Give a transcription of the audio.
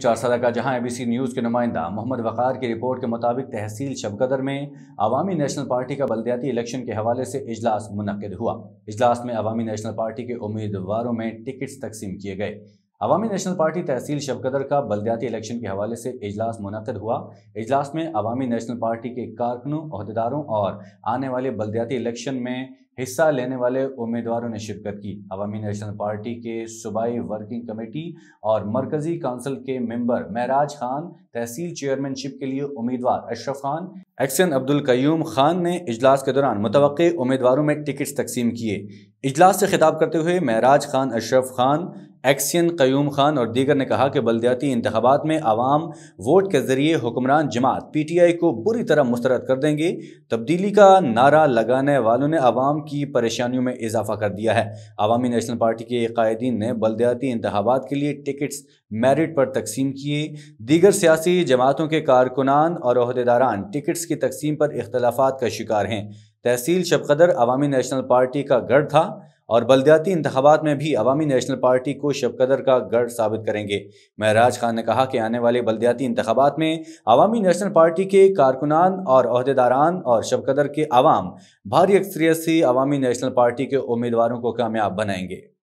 चार सदा का जहां एबीसी न्यूज़ के नुमाइंदा मोहम्मद वक़ार की रिपोर्ट के मुताबिक तहसील शबकदर में अवामी नेशनल पार्टी का बलदियाती इलेक्शन के हवाले से इजलास मुनद हुआ इजलास में अवामी नेशनल पार्टी के उम्मीदवारों में टिकट्स तकसीम किए गए अवामी नेशनल पार्टी तहसील शबकदर का बलदयाती इलेक्शन के हवाले से इजलास मुनद हुआ इजलास में अवामी नेशनल पार्टी के कारकनों अहदेदारों और आने वाले बलदयाती इलेक्शन में हिस्सा लेने वाले उम्मीदवारों ने शिरकत की अवामी नेशनल पार्टी के सूबाई वर्किंग कमेटी और मरकजी काउंसिल के मेंबर महराज खान तहसील चेयरमैनशिप के लिए उम्मीदवार अशरफ खान एक्सन अब्दुल कयूम खान ने इजलास के दौरान मुतव उम्मीदवारों में टिकट्स तकसीम किए इजलास से खिताब करते हुए महराज खान अशरफ खान एक्सियन क्यूम खान और दीगर ने कहा कि बलदियाती इंतबात में आवाम वोट के जरिए हुक्मरान जमात पी टी आई को बुरी तरह मुस्तरद कर देंगे तब्दीली का नारा लगाने वालों ने आवाम की परेशानियों में इजाफा कर दिया है अवामी नेशनल पार्टी के कायदीन ने बलदियाती इंतबात के लिए टिकट्स मेरिट पर तकसीम किए दीगर सियासी जमातों के कारकुनान और अहदेदारान टिकट्स की तकसीम पर इख्तलाफा का शिकार हैं तहसील शबकदर अवामी नेशनल पार्टी का गढ़ था और बलदियाती इंतबात में भी अवामी नेशनल पार्टी को शबकदर का गढ़ साबित करेंगे महराज खान ने कहा कि आने वाले बलदियाती इंतबात में अवामी नेशनल पार्टी के कारकुनान और अहदेदारान और शबकदर के आवाम भारी अक्सरियत से अवामी नेशनल पार्टी के उम्मीदवारों को कामयाब बनाएंगे